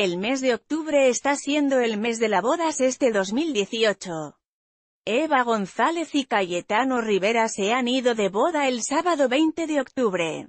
El mes de octubre está siendo el mes de las bodas este 2018. Eva González y Cayetano Rivera se han ido de boda el sábado 20 de octubre.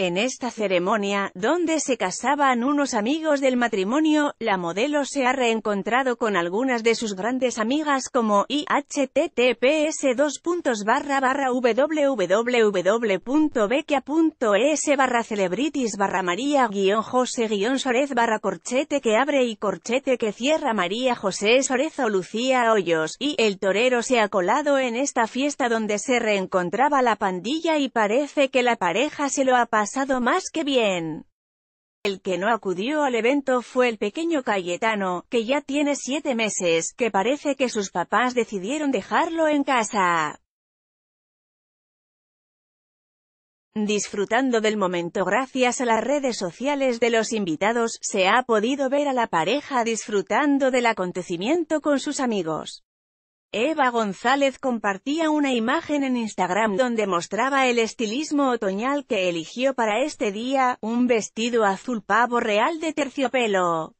En esta ceremonia, donde se casaban unos amigos del matrimonio, la modelo se ha reencontrado con algunas de sus grandes amigas como https www.bequia.es e barra celebritis barra maría guión josé guión sorez barra corchete que abre y corchete que cierra maría José Sorez o Lucía Hoyos, y el torero se ha colado en esta fiesta donde se reencontraba la pandilla y parece que la pareja se lo ha pasado pasado más que bien. El que no acudió al evento fue el pequeño Cayetano, que ya tiene siete meses, que parece que sus papás decidieron dejarlo en casa. Disfrutando del momento gracias a las redes sociales de los invitados, se ha podido ver a la pareja disfrutando del acontecimiento con sus amigos. Eva González compartía una imagen en Instagram donde mostraba el estilismo otoñal que eligió para este día, un vestido azul pavo real de terciopelo.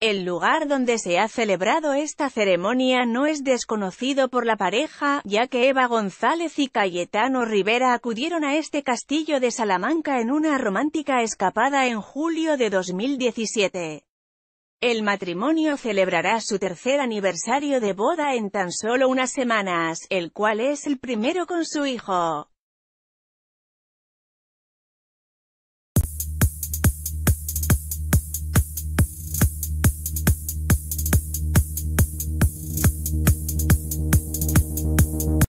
El lugar donde se ha celebrado esta ceremonia no es desconocido por la pareja, ya que Eva González y Cayetano Rivera acudieron a este castillo de Salamanca en una romántica escapada en julio de 2017. El matrimonio celebrará su tercer aniversario de boda en tan solo unas semanas, el cual es el primero con su hijo.